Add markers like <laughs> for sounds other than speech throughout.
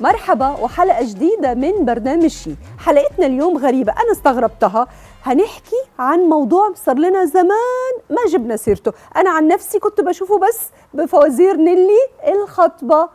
مرحبا وحلقة جديدة من برنامج شي حلقتنا اليوم غريبة أنا استغربتها هنحكي عن موضوع صار لنا زمان ما جبنا سيرته أنا عن نفسي كنت بشوفه بس بفوازير نيلي الخطبة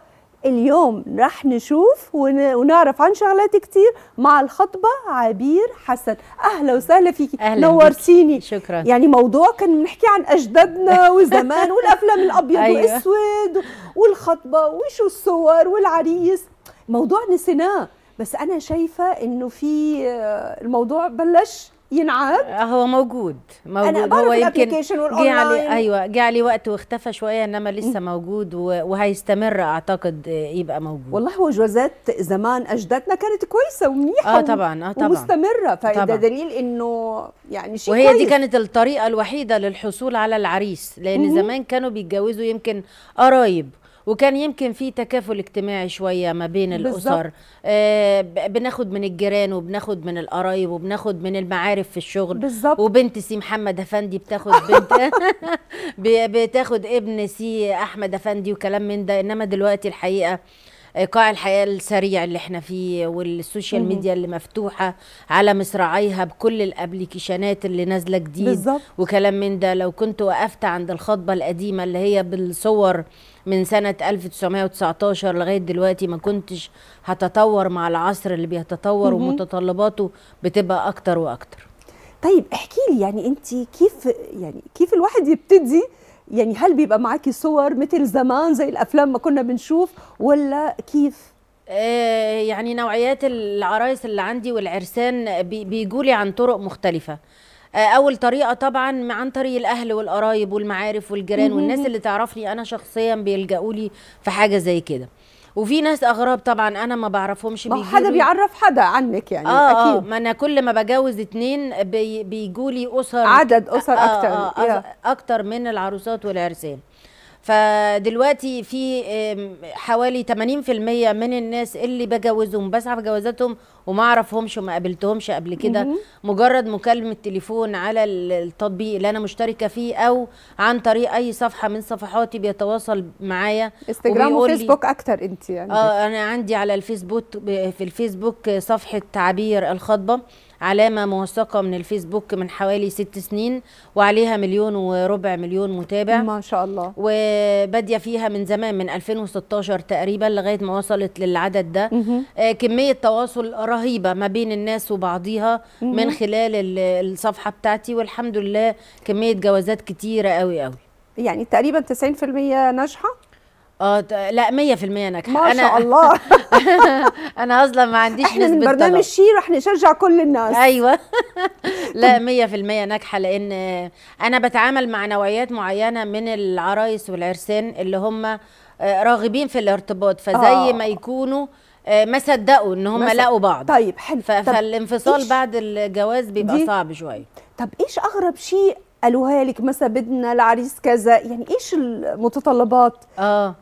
اليوم رح نشوف ونعرف عن شغلات كتير مع الخطبة عبير حسن أهلا وسهلا فيكي أهلا نورتيني بيك. شكرا يعني موضوع كان بنحكي عن أجدادنا <laughs> وزمان والأفلام الأبيض أيوة. والأسود والخطبة وشو الصور والعريس موضوع نسيناه بس انا شايفه انه في آه، الموضوع بلش ينعاد آه، هو موجود موجود أنا هو يمكن جي علي ايوه جه عليه وقت واختفى شويه انما لسه موجود وهيستمر اعتقد آه، يبقى موجود والله هو جوازات زمان اجدادنا كانت كويسه ومنيحه اه طبعا اه طبعا ومستمره فده دليل انه يعني شيء وهي كويس. دي كانت الطريقه الوحيده للحصول على العريس لان زمان كانوا بيتجوزوا يمكن قرايب وكان يمكن في تكافل اجتماعي شويه ما بين الاسر آه بناخد من الجيران وبناخد من القرايب وبناخد من المعارف في الشغل بالزبط. وبنت سي محمد افندي بتاخد بنت <laughs> <laughs> بتاخد ابن سي احمد افندي وكلام من ده انما دلوقتي الحقيقه ايقاع الحياه السريع اللي احنا فيه والسوشيال ميديا اللي مفتوحه على مصراعيها بكل الابلكيشنات اللي نازله جديد بالزبط. وكلام من ده لو كنت وقفت عند الخطبه القديمه اللي هي بالصور من سنة 1919 لغاية دلوقتي ما كنتش هتطور مع العصر اللي بيتطور ومتطلباته بتبقى أكتر وأكتر طيب احكي لي يعني انت كيف يعني كيف الواحد يبتدي يعني هل بيبقى معاكي صور مثل زمان زي الافلام ما كنا بنشوف ولا كيف آه، يعني نوعيات العرايس اللي عندي والعرسان بيقولي عن طرق مختلفه آه، اول طريقه طبعا عن طريق الاهل والقرايب والمعارف والجيران والناس اللي تعرفني انا شخصيا بيلجأوا لي في حاجه زي كده وفي ناس اغراب طبعا انا ما بعرفهمش ما حدا بيعرف حدا عنك يعني آه, آه، اكيد آه ما انا كل ما بجوز اتنين بي بيجوا لي اسر عدد اسر آه, آه، اكتر آه آه اكتر من العروسات والعرسان فدلوقتي في حوالي 80% من الناس اللي بجوزهم بسعى في جوازاتهم وما اعرفهمش وما قابلتهمش قبل كده مجرد مكالمه تليفون على التطبيق اللي انا مشتركه فيه او عن طريق اي صفحه من صفحاتي بيتواصل معايا انستجرام وفيسبوك اكتر انت يعني اه انا عندي على الفيسبوك في الفيسبوك صفحه تعبير الخطبه علامة موثقة من الفيسبوك من حوالي ست سنين وعليها مليون وربع مليون متابع ما شاء الله وبادية فيها من زمان من 2016 تقريبا لغاية ما وصلت للعدد ده آه كمية تواصل رهيبة ما بين الناس وبعضيها مم. من خلال الصفحة بتاعتي والحمد لله كمية جوازات كتيرة قوي قوي يعني تقريبا 90% ناجحة اه لا 100% ناجحه ما شاء <laughs> الله <laughs> انا اصلا ما عنديش احنا نسبه من برنامج طلب. شير نشجع كل الناس ايوه <laughs> لا 100% ناجحه لان انا بتعامل مع نوعيات معينه من العرايس والعرسان اللي هم آه، راغبين في الارتباط فزي آه. ما يكونوا آه، ما صدقوا ان هم لقوا بعض طيب حلو فالانفصال بعد الجواز بيبقى صعب شويه طب ايش اغرب شيء قالوها لك مثلا بدنا العريس كذا يعني ايش المتطلبات اه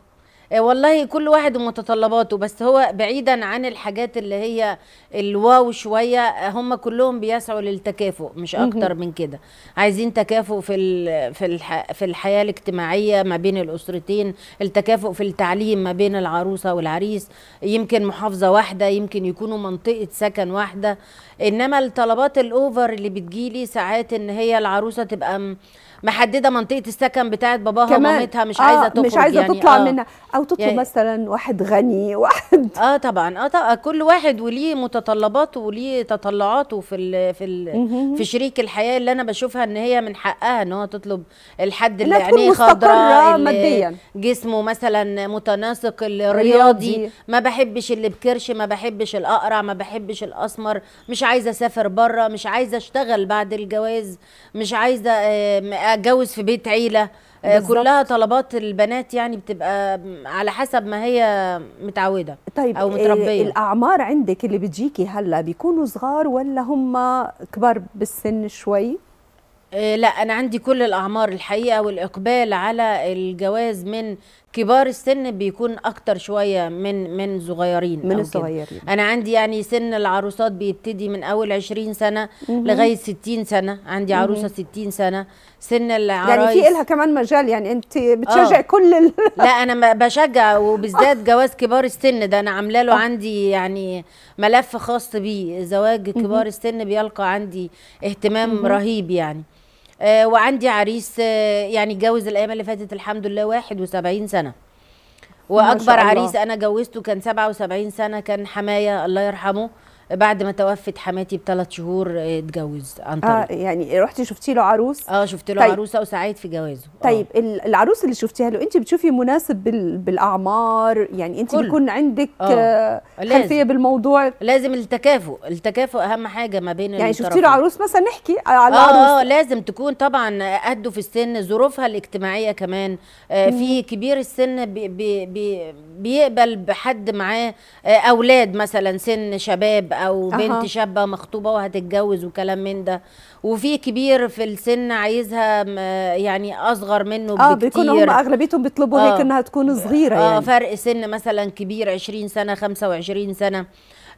آه، والله كل واحد ومتطلباته بس هو بعيدا عن الحاجات اللي هي الواو شويه هم كلهم بيسعوا للتكافؤ مش اكتر من كده عايزين تكافؤ في في في الحياه الاجتماعيه ما بين الاسرتين التكافؤ في التعليم ما بين العروسه والعريس يمكن محافظه واحده يمكن يكونوا منطقه سكن واحده انما الطلبات الاوفر اللي بتجيلي ساعات ان هي العروسه تبقى محدده منطقه السكن بتاعه باباها ومامتها مش آه عايزه تخرج مش عايزه يعني تطلع آه منها او تطلب يعني مثلا واحد غني واحد <laughs> اه طبعا اه طبعا كل واحد وليه متطلباته وليه تطلعاته في الـ في الـ في شريك الحياه اللي انا بشوفها ان هي من حقها ان هو تطلب الحد اللي يعني خضراء ماديا جسمه مثلا متناسق الرياضي ما بحبش اللي بكرش ما بحبش الاقرع ما بحبش الاسمر مش عايزه اسافر بره مش عايزه اشتغل بعد الجواز مش عايزه آه، اتجوز في بيت عيله آه، بالزبط. كلها طلبات البنات يعني بتبقى على حسب ما هي متعوده طيب او متربيه الاعمار عندك اللي بتجيكي هلا بيكونوا صغار ولا هم كبار بالسن شوي آه، لا انا عندي كل الاعمار الحقيقه والاقبال على الجواز من كبار السن بيكون اكتر شويه من من صغيرين من الصغيرين انا عندي يعني سن العروسات بيبتدي من اول 20 سنه مم. لغايه 60 سنه عندي عروسه 60 سنه سن العرايس يعني في لها كمان مجال يعني انت بتشجع أوه. كل ال... <laughs> لا انا بشجع وبالذات جواز كبار السن ده انا عامله له آه. عندي يعني ملف خاص بيه زواج كبار مم. السن بيلقى عندي اهتمام مم. رهيب يعني آه، وعندي عريس آه، يعني اتجوز الايام اللي فاتت الحمد لله 71 سنه واكبر عريس انا جوزته كان 77 سنه كان حمايه الله يرحمه بعد ما توفت حماتي بثلاث شهور آه، اتجوز عن طريق. اه يعني رحتي شفتي له عروس اه شفت له طيب. عروسه وساعدت في جوازه آه. طيب العروس اللي شفتيها له انت بتشوفي مناسب بال... بالاعمار يعني انت كل. بيكون عندك آه. آه، خلفيه لازم. بالموضوع لازم التكافؤ التكافؤ اهم حاجه ما بين يعني شفتي له عروس مثلا نحكي على آه العروس اه لازم تكون طبعا قده في السن ظروفها الاجتماعيه كمان آه في كبير السن بي بي بي بيقبل بحد معاه آه اولاد مثلا سن شباب او بنت شابه مخطوبه وهتتجوز وكلام من ده وفي كبير في السن عايزها يعني اصغر منه آه، بكتير اه بيكونوا هم اغلبيتهم بيطلبوا آه هيك انها تكون صغيره آه يعني اه فرق سن مثلا كبير 20 سنه 25 سنه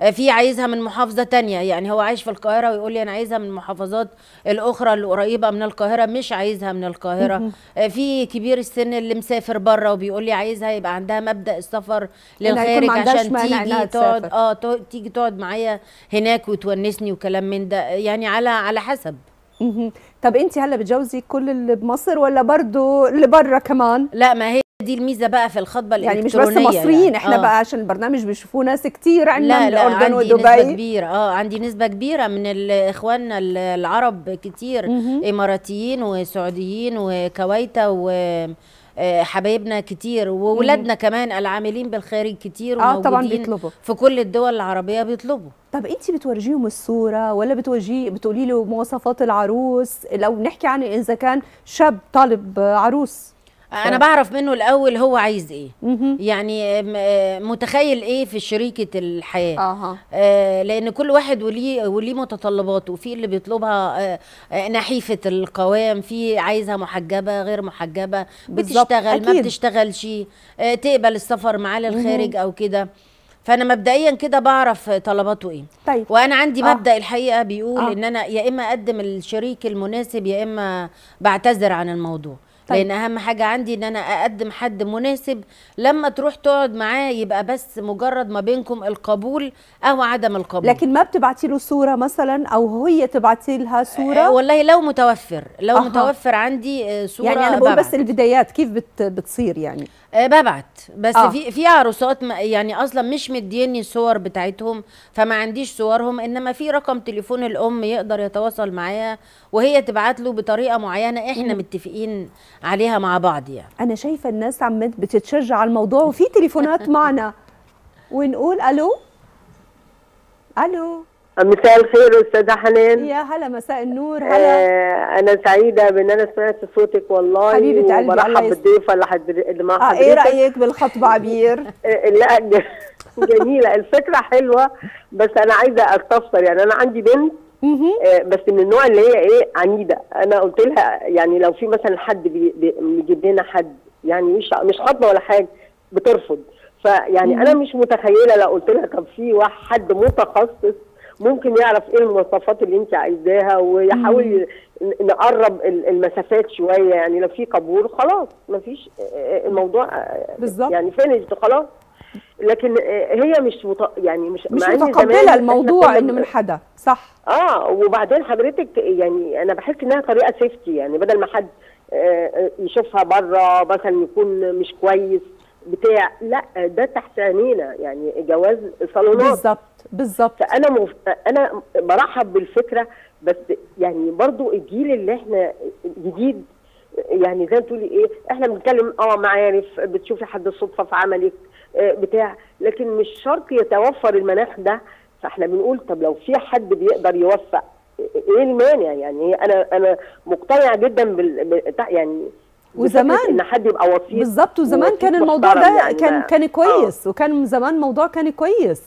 في عايزها من محافظه تانية يعني هو عايش في القاهره ويقول لي انا عايزها من المحافظات الاخرى اللي قريبه من القاهره مش عايزها من القاهره آه، في كبير السن اللي مسافر بره وبيقول لي عايزها يبقى عندها مبدا السفر للخارج عشان تيجي تقعد اه تيجي تقعد معايا هناك وتونسني وكلام من ده يعني على على حسب طب انت هلا بتجوزي كل اللي بمصر ولا برضه اللي بره كمان لا ما هي دي الميزه بقى في الخطبه الالكترونيه يعني مش بس يعني. مصريين يعني. احنا آه. بقى عشان البرنامج بيشوفوه ناس كتير عندنا لا من الاردن ودبي نسبة كبيره اه عندي نسبه كبيره من اخواننا العرب كتير مم. اماراتيين وسعوديين وكويتا و آه، حبايبنا كتير وولادنا كمان العاملين بالخارج كتير اه طبعا بيطلبوا في كل الدول العربيه بيطلبوا طب انت بتورجيهم الصوره ولا بتوجي بتقولي له مواصفات العروس لو نحكي عن اذا كان شاب طالب عروس انا بعرف منه الاول هو عايز ايه يعني متخيل ايه في شريكه الحياه آه. آه لان كل واحد وليه وليه متطلباته في اللي بيطلبها آه, آه، نحيفه القوام في عايزها محجبه غير محجبه بتشتغل أكيد. ما بتشتغلش آه تقبل السفر معاه للخارج او كده فانا مبدئيا كده بعرف طلباته ايه طيب. وانا عندي آه. مبدا الحقيقه بيقول آه. ان انا يا اما اقدم الشريك المناسب يا اما بعتذر عن الموضوع طيب. لان اهم حاجه عندي ان انا اقدم حد مناسب لما تروح تقعد معاه يبقى بس مجرد ما بينكم القبول او عدم القبول لكن ما بتبعتي له صوره مثلا او هي تبعتي لها صوره آه والله لو متوفر لو أه. متوفر عندي آه، صوره يعني انا بقول بس البدايات كيف بت بتصير يعني آه، ببعت بس آه. في في عروسات يعني اصلا مش مديني الصور بتاعتهم فما عنديش صورهم انما في رقم تليفون الام يقدر يتواصل معايا وهي تبعت له بطريقه معينه احنا متفقين عليها مع بعض يعني انا شايفه الناس عم بتتشجع على الموضوع وفي تليفونات <laughs> معنا ونقول الو الو مساء الخير استاذه حنان يا هلا مساء النور هلا آه انا سعيده بان انا سمعت صوتك والله حبيبه قلبي وبرحب بالضيفه اللي, حد... اللي مع آه، إيه حضرتك ايه رايك بالخطبه عبير؟ <laughs> آه، لا <laughs> جميله الفكره حلوه بس انا عايزه استفسر يعني انا عندي بنت آه بس من النوع اللي هي ايه عنيده انا قلت لها يعني لو في مثلا حد بيجيب لنا حد يعني مش مش خطبه ولا حاجه بترفض فيعني انا مش متخيله لو قلت لها طب في واحد متخصص ممكن يعرف ايه المواصفات اللي انت عايزاها ويحاول نقرب المسافات شويه يعني لو في طابور خلاص ما فيش الموضوع بالظبط يعني فينيشد خلاص لكن هي مش مط... يعني مش مش متقبله الموضوع انه من حدا صح اه وبعدين حضرتك يعني انا بحس انها طريقه سيفتي يعني بدل ما حد يشوفها بره مثلا يكون مش كويس بتاع لا ده تحت عينينا يعني جواز صالونات بالظبط بالظبط فانا مف... انا برحب بالفكره بس يعني برضو الجيل اللي احنا جديد يعني زي ما تقولي ايه احنا بنتكلم اه معارف بتشوفي حد صدفه في عملك آه، بتاع لكن مش شرط يتوفر المناخ ده فاحنا بنقول طب لو في حد بيقدر يوفق ايه المانع يعني انا انا مقتنع جدا بال يعني وزمان ان حد يبقى وسيط بالظبط وزمان كان الموضوع ده يعني كان كان آه. كويس أوه. وكان زمان الموضوع كان كويس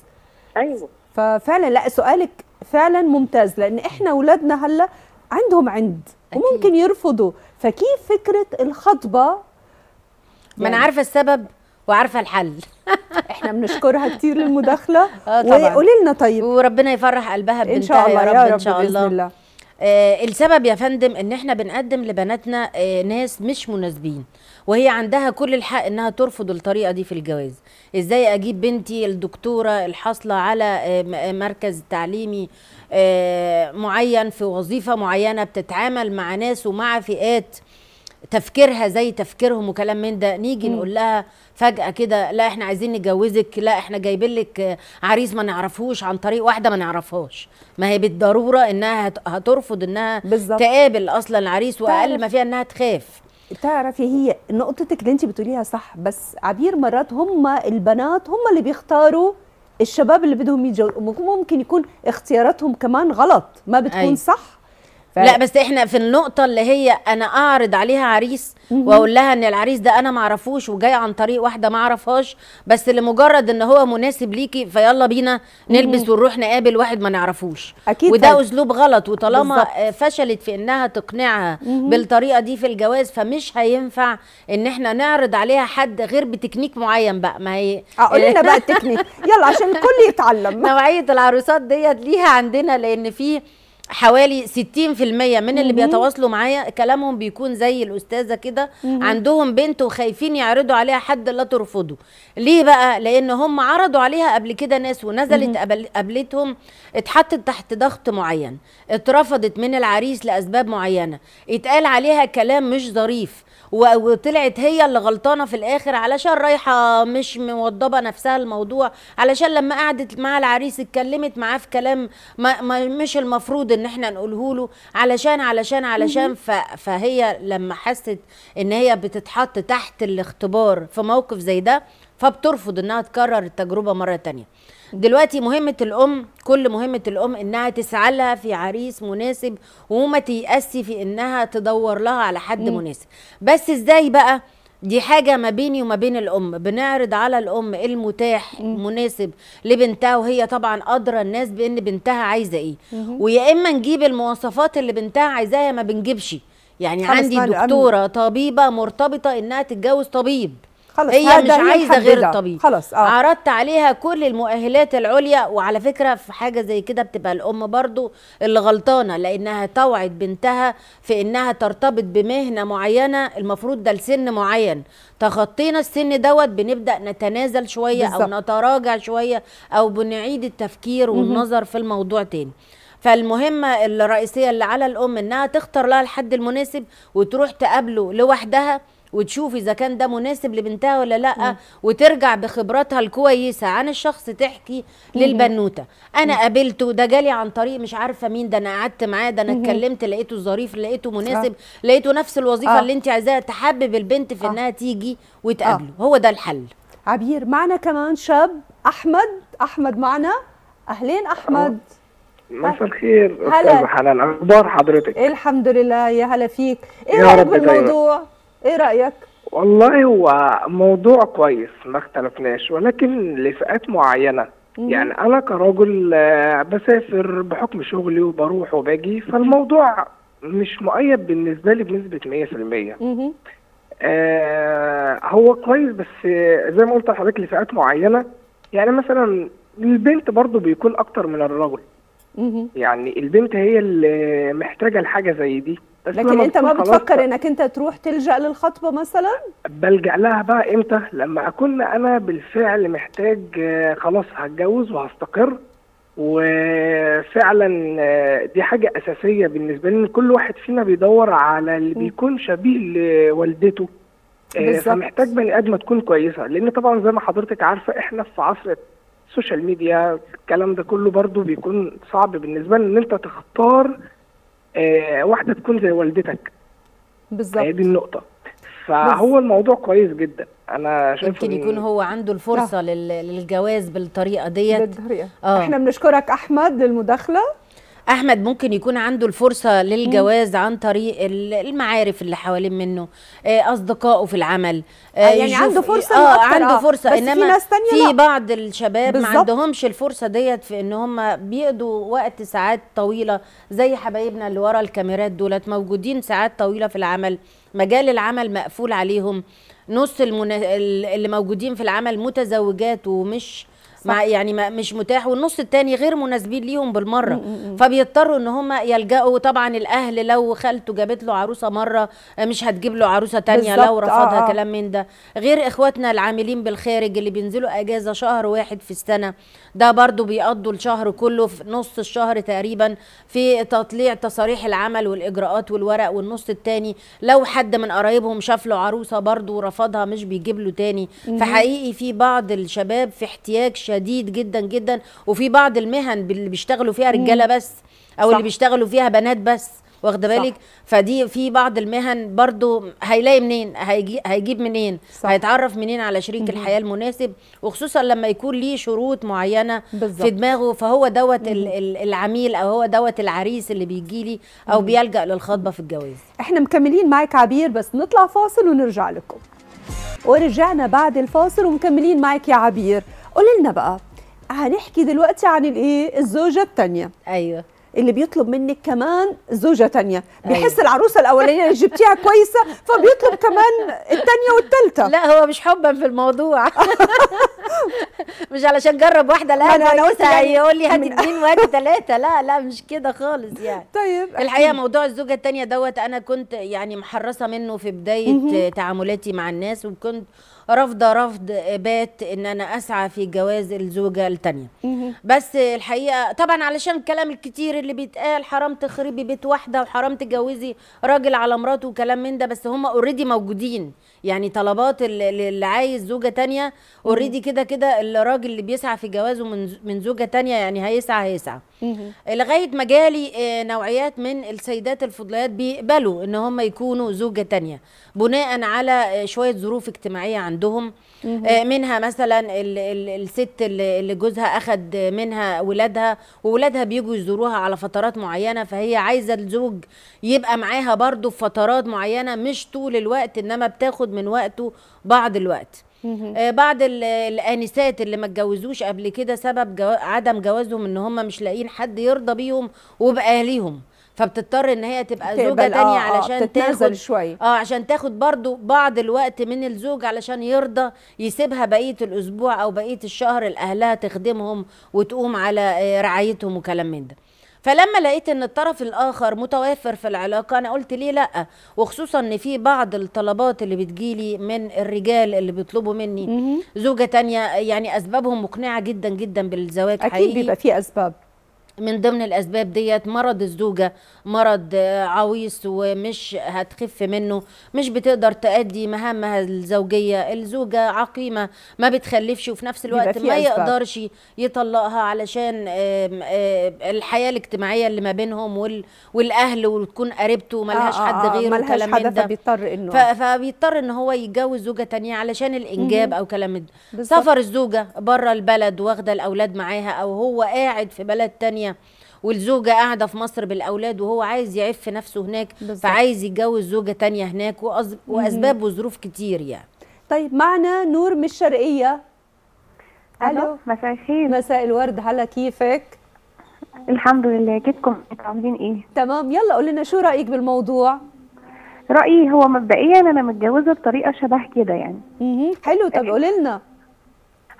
ايوه ففعلا لا سؤالك فعلا ممتاز لان احنا اولادنا هلا عندهم عند أكيد. وممكن يرفضوا فكيف فكره الخطبه يعني ما انا يعني عارفه السبب وعارفه الحل <laughs> احنا بنشكرها كتير للمداخله آه وقولي لنا طيب وربنا يفرح قلبها ببنتها ان شاء الله يا رب, يا رب ان شاء الله, بإذن الله. آه السبب يا فندم ان احنا بنقدم لبناتنا آه ناس مش مناسبين وهي عندها كل الحق انها ترفض الطريقه دي في الجواز ازاي اجيب بنتي الدكتوره الحاصله على آه, آه، مركز تعليمي آه، معين في وظيفه معينه بتتعامل مع ناس ومع فئات تفكيرها زي تفكيرهم وكلام من ده نيجي نقول لها فجأة كده لا احنا عايزين نتجوزك لا احنا جايبين لك عريس ما نعرفوش عن طريق واحدة ما نعرفهاش ما هي بالضرورة انها هترفض انها بالزبط. تقابل اصلا العريس واقل ما فيها انها تخاف تعرفي هي نقطتك اللي انت بتقوليها صح بس عبير مرات هم البنات هم اللي بيختاروا الشباب اللي بدهم يتجوزوا ممكن يكون اختياراتهم كمان غلط ما بتكون أي. صح ف... لا بس احنا في النقطة اللي هي أنا أعرض عليها عريس وأقول لها إن العريس ده أنا معرفوش وجاي عن طريق واحدة معرفهاش بس لمجرد إن هو مناسب ليكي فيلا بينا نلبس ونروح نقابل واحد ما نعرفوش أكيد وده طيب. أسلوب غلط وطالما بالزبط. آه، فشلت في إنها تقنعها بالطريقة دي في الجواز فمش هينفع إن احنا نعرض عليها حد غير بتكنيك معين بقى ما هي آه، قولي لنا بقى <laughs> التكنيك يلا عشان الكل يتعلم نوعية العروسات ديت ليها عندنا لأن في حوالي 60% من اللي بيتواصلوا معايا كلامهم بيكون زي الاستاذه كده عندهم بنت وخايفين يعرضوا عليها حد لا ترفضه ليه بقى لان هم عرضوا عليها قبل كده ناس ونزلت قابلتهم اتحطت تحت ضغط معين اترفضت من العريس لاسباب معينه اتقال عليها كلام مش ظريف وطلعت هي اللي غلطانه في الاخر علشان رايحه مش موضبه نفسها الموضوع علشان لما قعدت مع العريس اتكلمت معاه في كلام ما ما مش المفروض ان احنا نقوله له علشان علشان علشان فهي لما حست ان هي بتتحط تحت الاختبار في موقف زي ده فبترفض انها تكرر التجربه مره تانية دلوقتي مهمه الام كل مهمه الام انها تسعى لها في عريس مناسب وما تيأسي في انها تدور لها على حد مناسب بس ازاي بقى دي حاجة ما بيني وما بين الأم بنعرض على الأم المتاح المناسب لبنتها وهي طبعا أدرى الناس بإن بنتها عايزة إيه ويا إما نجيب المواصفات اللي بنتها عايزاها ما بنجيبش يعني عندي طيب، دكتورة طبيبة مرتبطة إنها تتجوز طبيب خلاص هي مش عايزه غير الطبيب خلاص اه عرضت عليها كل المؤهلات العليا وعلى فكره في حاجه زي كده بتبقى الام برضو اللي غلطانه لانها توعد بنتها في انها ترتبط بمهنه معينه المفروض ده لسن معين تخطينا السن دوت بنبدا نتنازل شويه بالزبط. او نتراجع شويه او بنعيد التفكير والنظر في الموضوع تاني فالمهمه الرئيسيه اللي على الام انها تختار لها الحد المناسب وتروح تقابله لوحدها وتشوف اذا كان ده مناسب لبنتها ولا لا مم. وترجع بخبراتها الكويسه عن الشخص تحكي للبنوته انا قابلته ده جالي عن طريق مش عارفه مين ده انا قعدت معاه ده انا اتكلمت لقيته ظريف لقيته مناسب آه. لقيته نفس الوظيفه آه. اللي انت عايزاها تحبب البنت في آه. انها تيجي آه. وتقابله آه. هو ده الحل عبير معنا كمان شاب احمد احمد معنا اهلين احمد أوه. مساء الخير استاذ حلال اخبار حضرتك الحمد لله يا هلا فيك ايه رايك بالموضوع ايه رايك والله هو موضوع كويس ما اختلفناش ولكن لفئات معينه مم. يعني انا كراجل آه، بسافر بحكم شغلي وبروح وباجي فالموضوع مش مؤيد بالنسبه لي بنسبه 100% مم. آه هو كويس بس زي ما قلت لحضرتك لفئات معينه يعني مثلا البنت برضو بيكون اكتر من الرجل مم. يعني البنت هي اللي محتاجه لحاجه زي دي لكن انت ما بتفكر انك انت تروح تلجا للخطبه مثلا بلجا لها بقى امتى لما اكون انا بالفعل محتاج آه، خلاص هتجوز وهستقر وفعلا آه، دي حاجه اساسيه بالنسبه لي كل واحد فينا بيدور على اللي بيكون شبيه لوالدته آه، بالزبط. فمحتاج بني ادمه تكون كويسه لان طبعا زي ما حضرتك عارفه احنا في عصر السوشيال ميديا الكلام ده كله برضو بيكون صعب بالنسبه لنا ان انت تختار آه، واحده تكون زي والدتك بالظبط آه، دي النقطه فهو بس. الموضوع كويس جدا انا شايف يمكن يكون هو عنده الفرصه آه. لا. للجواز بالطريقه ديت بالطريقه آه. احنا بنشكرك احمد للمداخله احمد ممكن يكون عنده الفرصه للجواز عن طريق المعارف اللي حوالين منه آه، اصدقائه في العمل آه، آه، يعني عنده فرصه اه عنده فرصه بس انما في, ناس تانية في بعض الشباب ما عندهمش الفرصه ديت في ان هم بيقضوا وقت ساعات طويله زي حبايبنا اللي ورا الكاميرات دولت موجودين ساعات طويله في العمل مجال العمل مقفول عليهم نص المنا... اللي موجودين في العمل متزوجات ومش مع يعني ما مش متاح والنص التاني غير مناسبين ليهم بالمره فبيضطروا ان هم يلجأوا طبعا الاهل لو خالته جابت له عروسه مره مش هتجيب له عروسه تانية لو رفضها آه،, آه. كلام من ده غير اخواتنا العاملين بالخارج اللي بينزلوا اجازه شهر واحد في السنه ده برضو بيقضوا الشهر كله في نص الشهر تقريبا في تطليع تصاريح العمل والاجراءات والورق والنص التاني لو حد من قرايبهم شاف له عروسه برضو ورفضها مش بيجيب له تاني فحقيقي في بعض الشباب في احتياج شديد جدا جدا وفي بعض المهن اللي بيشتغلوا فيها رجاله بس او صح. اللي بيشتغلوا فيها بنات بس واخده بالك فدي في بعض المهن برضو هيلاقي منين هيجي هيجيب منين صح. هيتعرف منين على شريك مم. الحياه المناسب وخصوصا لما يكون ليه شروط معينه بالزبط. في دماغه فهو دوت العميل او هو دوت العريس اللي بيجي لي او مم. بيلجا للخطبه في الجواز احنا مكملين معاك عبير بس نطلع فاصل ونرجع لكم ورجعنا بعد الفاصل ومكملين معاك يا عبير قول لنا بقى هنحكي دلوقتي عن الايه الزوجه الثانيه ايوه اللي بيطلب منك كمان زوجة تانية أيوة. بيحس أيوة. العروسة الأولانية اللي جبتيها كويسة فبيطلب كمان التانية والتالتة لا هو مش حبا في الموضوع <laughs> مش علشان جرب واحدة لا أنا أنا قلت يعني يقول لي هات اثنين وهات تلاتة لا لا مش كده خالص يعني طيب الحقيقة موضوع الزوجة التانية دوت أنا كنت يعني محرصة منه في بداية تعاملاتي مع الناس وكنت رافضه رفض بات ان انا اسعى في جواز الزوجه الثانيه بس الحقيقه طبعا علشان الكلام الكتير اللي بيتقال حرام تخربي بيت واحده وحرام تجوزي راجل على مراته وكلام من ده بس هم اوريدي موجودين يعني طلبات اللي عايز زوجه ثانيه اوريدي كده كده الراجل اللي بيسعى في جوازه من من زوجه ثانيه يعني هيسعى هيسعى لغايه ما جالي آه، نوعيات من السيدات الفضليات بيقبلوا ان هم يكونوا زوجه ثانيه بناء على آه، شويه ظروف اجتماعيه عندهم عندهم آه، منها مثلا الست اللي جوزها أخد منها ولادها وولادها بيجوا يزوروها على فترات معينة فهي عايزة الزوج يبقى معاها برده في فترات معينة مش طول الوقت إنما بتاخد من وقته بعض الوقت آه، بعض الانسات اللي ما اتجوزوش قبل كده سبب جو... عدم جوازهم ان هم مش لاقيين حد يرضى بيهم وباهليهم فبتضطر ان هي تبقى زوجه تانية آه, آه، علشان تنزل شويه اه عشان تاخد برضو بعض الوقت من الزوج علشان يرضى يسيبها بقيه الاسبوع او بقيه الشهر لاهلها تخدمهم وتقوم على آه، رعايتهم وكلام من ده فلما لقيت ان الطرف الاخر متوافر في العلاقه انا قلت ليه لا وخصوصا ان في بعض الطلبات اللي بتجيلي من الرجال اللي بيطلبوا مني زوجه تانية يعني اسبابهم مقنعه جدا جدا بالزواج اكيد حقيقي. بيبقى في اسباب من ضمن الاسباب ديت مرض الزوجه مرض آه، عويص ومش هتخف منه مش بتقدر تأدي مهامها الزوجيه الزوجه عقيمه ما بتخلفش وفي نفس الوقت ما يقدرش يطلقها علشان الحياه الاجتماعيه اللي ما بينهم والاهل وتكون قريبته ملهاش آه، آه، حد غيره ملهاش حد فبيضطر انه فبيضطر ان هو يتجوز زوجه تانية علشان الانجاب او كلام سفر الزوجه بره البلد واخده الاولاد معاها او هو قاعد في بلد تانية والزوجة قاعدة في مصر بالأولاد وهو عايز يعف نفسه هناك بالزبط. فعايز يتجوز زوجة تانية هناك وأسباب وظروف كتير يعني طيب معنا نور من الشرقية ألو مساء الخير مساء الورد هلا كيفك؟ الحمد لله كيفكم عاملين ايه؟ تمام يلا قول لنا شو رأيك بالموضوع؟ رأيي هو مبدئيا أنا متجوزة بطريقة شبه كده يعني. حلو طب قولي لنا.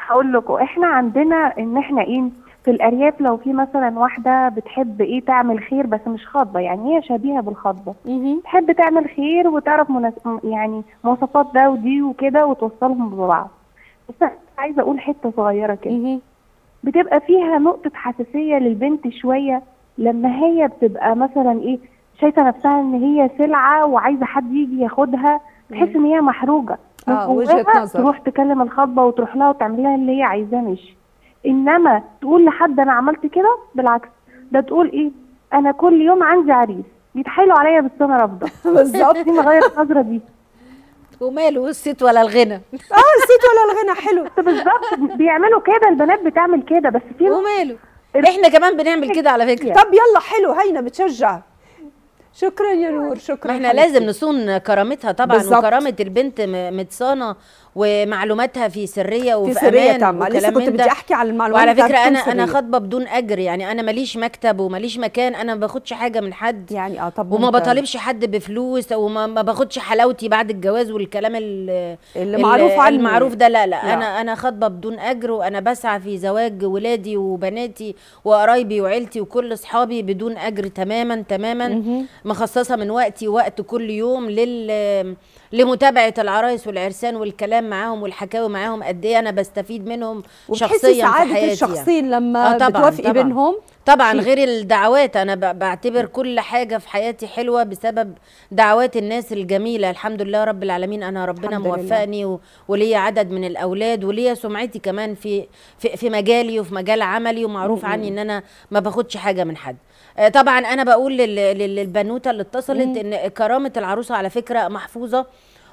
هقول لكم احنا عندنا ان احنا ايه في الارياف لو في مثلا واحده بتحب ايه تعمل خير بس مش خاطبه يعني هي شبيهه بالخاطبه تحب تعمل خير وتعرف مناس... يعني مواصفات ده ودي وكده وتوصلهم ببعض بس عايزه اقول حته صغيره كده بتبقى فيها نقطه حساسيه للبنت شويه لما هي بتبقى مثلا ايه شايفه نفسها ان هي سلعه وعايزه حد يجي ياخدها تحس ان هي محروجه اه وجهه نظر تروح تكلم الخطبه وتروح لها وتعمل لها اللي هي عايزاه ماشي انما تقول لحد انا عملت كده بالعكس ده تقول ايه انا كل يوم عندي عريس بيتحايلوا عليا بس انا رافضه <laughs> بالظبط دي مغير النظره دي وماله الصيت ولا الغنى <laughs> اه الصيت ولا الغنى حلو <laughs> بالظبط بيعملوا كده البنات بتعمل كده بس في وماله احنا كمان بنعمل كده على فكره طب يلا حلو هينا بتشجع شكرا يا نور شكرا ما احنا حبيبتي. لازم نصون كرامتها طبعا بالزبط. وكرامه البنت متصانه ومعلوماتها في سريه وفي في سريه تامه لسه كنت بدي احكي على المعلومات وعلى فكره انا انا خاطبه بدون اجر يعني انا ماليش مكتب وماليش مكان انا ما باخدش حاجه من حد يعني اه طب وما بطالبش حد بفلوس وما ما باخدش حلاوتي بعد الجواز والكلام اللي, اللي معروف عنه المعروف ده لا لا, لا. نعم. انا انا خاطبه بدون اجر وانا بسعى في زواج ولادي وبناتي وقرايبي وعيلتي وكل اصحابي بدون اجر تماما تماما مخصصه من وقتي وقت كل يوم لل لمتابعه العرايس والعرسان والكلام معاهم والحكاوي معاهم قد ايه انا بستفيد منهم شخصيا في حياتي يعني. الشخصين لما آه طبعًا بتوافقي طبعًا بينهم طبعا شيء. غير الدعوات انا بعتبر كل حاجه في حياتي حلوه بسبب دعوات الناس الجميله الحمد لله رب العالمين انا ربنا موفقني وليا عدد من الاولاد وليا سمعتي كمان في في, في مجالي وفي مجال عملي ومعروف عني ان انا ما باخدش حاجه من حد آه، طبعا انا بقول للبنوته اللي اتصلت ان كرامه العروسه على فكره محفوظه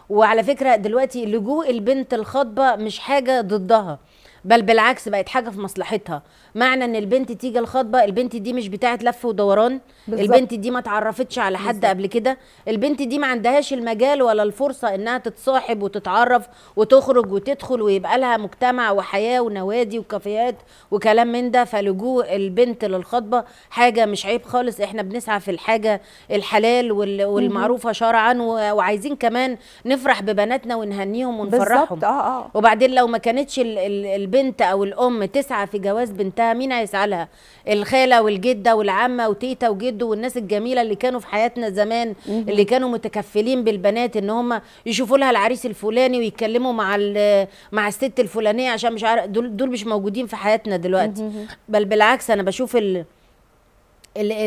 وعلى فكره دلوقتي لجوء البنت الخاطبه مش حاجه ضدها بل بالعكس بقت حاجه في مصلحتها معنى ان البنت تيجي الخطبه البنت دي مش بتاعه لف ودوران بالزبط. البنت دي ما اتعرفتش على حد بالزبط. قبل كده البنت دي ما عندهاش المجال ولا الفرصه انها تتصاحب وتتعرف وتخرج وتدخل ويبقى لها مجتمع وحياه ونوادي وكافيهات وكلام من ده فلجوء البنت للخطبه حاجه مش عيب خالص احنا بنسعى في الحاجه الحلال والمعروفه شرعا وعايزين كمان نفرح ببناتنا ونهنيهم ونفرحهم بالزبط. آه آه. وبعدين لو ما كانتش ال ال البنت او الام تسعى في جواز بنتها مين هيسعى لها الخاله والجده والعمه وتيتا وجده والناس الجميله اللي كانوا في حياتنا زمان اللي كانوا متكفلين بالبنات ان هم يشوفوا لها العريس الفلاني ويتكلموا مع مع الست الفلانيه عشان مش عارف دول دول مش موجودين في حياتنا دلوقتي بل بالعكس انا بشوف ال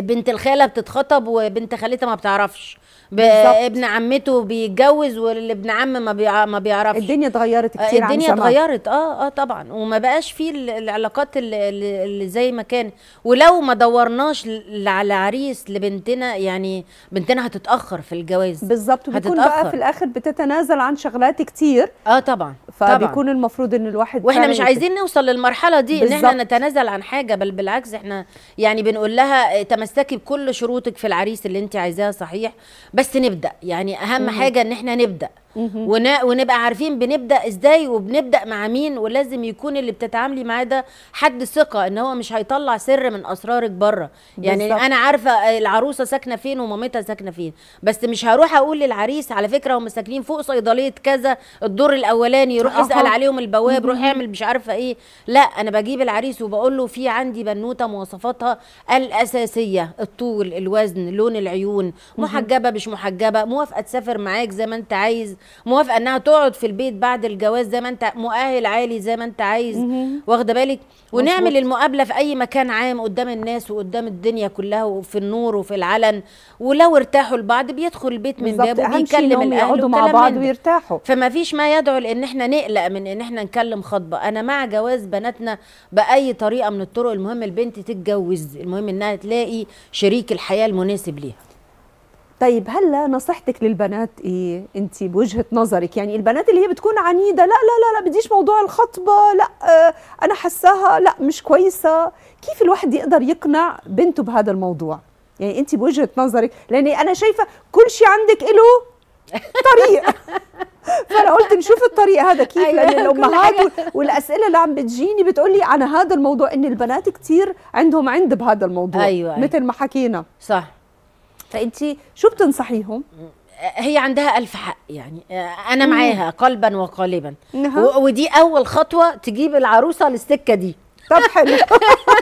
بنت الخاله بتتخطب وبنت خالتها ما بتعرفش ابن عمته بيتجوز واللي ابن عم ما ما بيعرفش الدنيا اتغيرت كتير الدنيا اتغيرت اه اه طبعا وما بقاش في العلاقات اللي, اللي زي ما كان ولو ما دورناش على عريس لبنتنا يعني بنتنا هتتاخر في الجواز بالظبط وبيكون بقى في الاخر بتتنازل عن شغلات كتير اه طبعا فبيكون المفروض ان الواحد واحنا مش عايزين نوصل للمرحله دي بالزبط. ان احنا نتنازل عن حاجه بل بالعكس احنا يعني بنقول لها تمسكي بكل شروطك في العريس اللي انت عايزاه صحيح بس نبدا يعني اهم مم. حاجه ان احنا نبدا ونبقى عارفين بنبدا ازاي وبنبدا مع مين ولازم يكون اللي بتتعاملي معاه ده حد ثقه ان هو مش هيطلع سر من اسرارك بره يعني بالزبط. انا عارفه العروسه ساكنه فين ومامتها ساكنه فين بس مش هروح اقول للعريس على فكره هم ساكنين فوق صيدليه كذا الدور الاولاني روح أه. اسال عليهم البواب روح اعمل مش عارفه ايه لا انا بجيب العريس وبقول له في عندي بنوته مواصفاتها الاساسيه الطول الوزن لون العيون محجبه مش محجبه موافقه تسافر معاك زي ما انت عايز موافقه انها تقعد في البيت بعد الجواز زي ما انت مؤهل عالي زي ما انت عايز واخده بالك ونعمل مصبوط. المقابله في اي مكان عام قدام الناس وقدام الدنيا كلها وفي النور وفي العلن ولو ارتاحوا لبعض بيدخل البيت من بابه بيكلم الاهل مع بعض ويرتاحوا فما فيش ما يدعو لان احنا نقلق من ان احنا نكلم خطبه انا مع جواز بناتنا باي طريقه من الطرق المهم البنت تتجوز المهم انها تلاقي شريك الحياه المناسب ليها طيب هلا نصيحتك للبنات ايه انت بوجهه نظرك يعني البنات اللي هي بتكون عنيده لا لا لا لا بديش موضوع الخطبه لا آه انا حساها لا مش كويسه كيف الواحد يقدر يقنع بنته بهذا الموضوع يعني انت بوجهه نظرك لاني انا شايفه كل شيء عندك له طريق <laughs> فانا قلت نشوف الطريق هذا كيف أيوة، لان الامهات والاسئله اللي عم بتجيني بتقول لي عن هذا الموضوع ان البنات كثير عندهم عند بهذا الموضوع أيوة, أيوة. مثل ما حكينا صح فانت شو بتنصحيهم هي عندها ألف حق يعني آه، أنا معاها قلبا وقالبا نعم. ودي أول خطوة تجيب العروسة للسكة دي طب حلو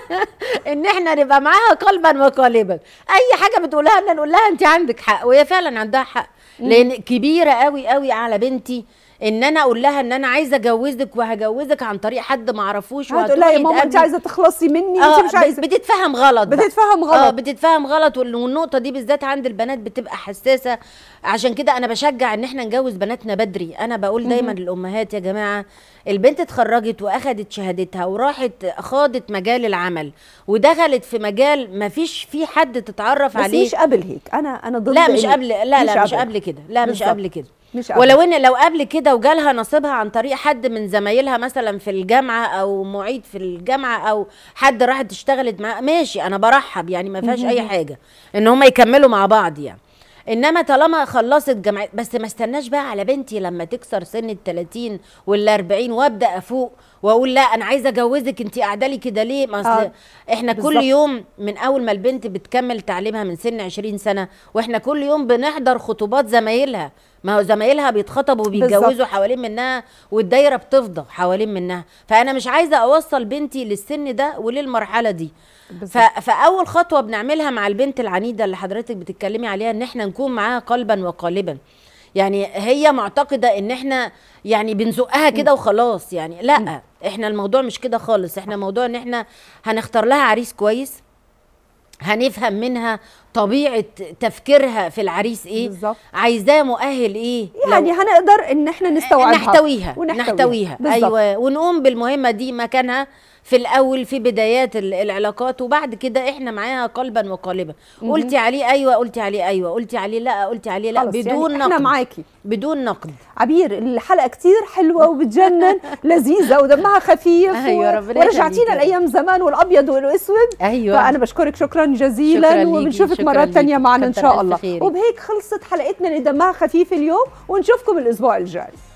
<laughs> ان احنا نبقى معاها قلبا وقالبا اي حاجه بتقولها لنا نقول لها انت عندك حق وهي فعلا عندها حق لان كبيره قوي قوي على بنتي ان انا اقول لها ان انا عايزه اجوزك وهجوزك عن طريق حد ما اعرفوش هتقول لها يا ماما انت عايزه تخلصي مني آه انت مش عايزه بتتفهم غلط آه، بتتفهم غلط اه بتتفهم غلط والنقطه دي بالذات عند البنات بتبقى حساسه عشان كده انا بشجع ان احنا نجوز بناتنا بدري انا بقول دايما للامهات يا جماعه البنت اتخرجت واخدت شهادتها وراحت خاضت مجال العمل ودخلت في مجال ما فيش فيه حد تتعرف بس عليه بس مش قبل هيك انا انا ضد لا مش قبل لا لا مش قبل كده لا مش قبل كده مش قبل. ولو ان لو قبل كده وجالها نصيبها عن طريق حد من زمايلها مثلا في الجامعه او معيد في الجامعه او حد راحت اشتغلت معاه ماشي انا برحب يعني ما فيهاش اي حاجه ان هم يكملوا مع بعض يعني انما طالما خلصت جامعه بس ما استناش بقى على بنتي لما تكسر سن ال 30 وال 40 وابدا افوق واقول لا انا عايزه اجوزك انت قاعده لي كده ليه ما اصل آه. احنا بالزبط. كل يوم من اول ما البنت بتكمل تعليمها من سن 20 سنه واحنا كل يوم بنحضر خطوبات زمايلها ما هو زمايلها بيتخطبوا وبيتجوزوا حوالين منها والدايره بتفضى حوالين منها فانا مش عايزه اوصل بنتي للسن ده وللمرحله دي فاول خطوه بنعملها مع البنت العنيده اللي حضرتك بتتكلمي عليها ان احنا نكون معاها قلبا وقالبا يعني هي معتقده ان احنا يعني بنزقها كده وخلاص يعني لا احنا الموضوع مش كده خالص احنا موضوع ان احنا هنختار لها عريس كويس هنفهم منها طبيعه تفكيرها في العريس ايه بالزبط. عايزاه مؤهل ايه يعني هنقدر ان احنا نستوعبها نحتويها ونحتويها, نحتويها. ايوه ونقوم بالمهمه دي مكانها في الاول في بدايات العلاقات وبعد كده احنا معاها قلبا وقالبا قلتي عليه ايوه قلتي عليه ايوه قلتي عليه لا قلتي عليه لا بدون يعني نقد احنا معاكي بدون نقد عبير الحلقه كتير حلوه وبتجنن <laughs> لذيذه ودمها خفيف ايوه ربنا ورجعتينا لايام زمان والابيض والاسود ايوه فانا بشكرك شكرا جزيلا شكرا وبنشوفك مرات ثانيه معنا ان شاء الله وبهيك خلصت حلقتنا اللي دمها خفيف اليوم ونشوفكم الاسبوع الجاي